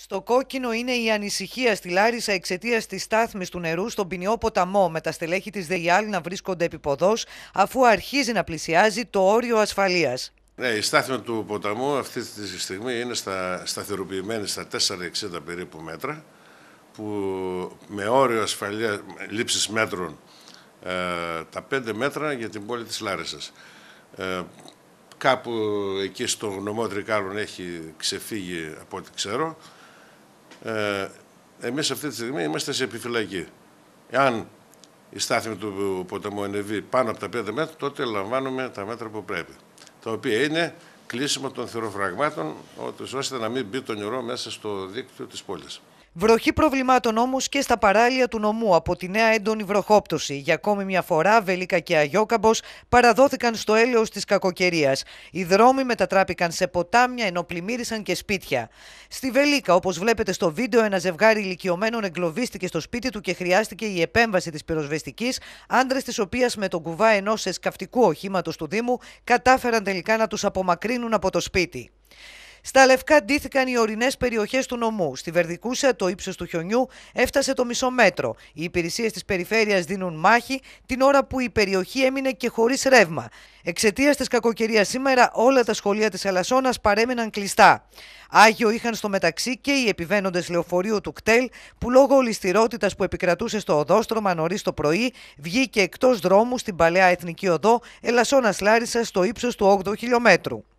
Στο κόκκινο είναι η ανησυχία στη Λάρισα εξαιτίας της στάθμης του νερού στον ποινιό ποταμό, με τα στελέχη της ΔΕΙΑΛ να βρίσκονται επιποδό, αφού αρχίζει να πλησιάζει το όριο ασφαλείας. Ναι, η στάθμη του ποταμού αυτή τη στιγμή είναι στα, σταθεροποιημένη στα 4,60 περίπου μέτρα, που με όριο ασφαλεία λήψης μέτρων ε, τα 5 μέτρα για την πόλη της Λάρισας. Ε, κάπου εκεί στο γνωμό Τρικάλων έχει ξεφύγει από ό,τι ξέρω. Ε, εμείς αυτή τη στιγμή είμαστε σε επιφυλακή. Εάν η στάθμη του ποταμού ανεβεί πάνω από τα 5 μέτρα, τότε λαμβάνουμε τα μέτρα που πρέπει. Τα οποία είναι κλείσιμο των θηροφραγμάτων, ώστε να μην μπει το νερό μέσα στο δίκτυο της πόλης. Βροχή προβλημάτων όμως και στα παράλια του νομού από τη νέα έντονη βροχόπτωση. Για ακόμη μια φορά, Βελίκα και Αγιόκαμπος παραδόθηκαν στο έλεος της κακοκαιρίας. Οι δρόμοι μετατράπηκαν σε ποτάμια ενώ πλημμύρισαν και σπίτια. Στη Βελίκα, όπως βλέπετε στο βίντεο, ένα ζευγάρι ηλικιωμένων εγκλωβίστηκε στο σπίτι του και χρειάστηκε η επέμβαση της πυροσβεστικής, άντρες της οποίας με τον κουβά ενός εσκαυτικού οχήματος του Δήμου κατάφεραν τελικά να τους απομακρύνουν από το σπίτι. Στα Λευκά ντύθηκαν οι ορεινές περιοχές του νομού. Στη Βερδικούσα το ύψος του χιονιού έφτασε το μισό μέτρο. Οι υπηρεσίες της περιφέρειας δίνουν μάχη την ώρα που η περιοχή έμεινε και χωρίς ρεύμα. Εξαιτίας της κακοκαιρίας σήμερα όλα τα σχολεία της Ελασσόνα παρέμειναν κλειστά. Άγιο είχαν στο μεταξύ και οι επιβαίνοντες λεωφορείου του ΚΤΕΛ που λόγω ολιστηρότητα που επικρατούσε στο οδόστρωμα νωρίς το πρωί βγήκε εκτός δρόμου στην παλαιά Εθνική Οδό Ελασσόνα Λάρισας στο ύψος του 8 χιλιόμετρου.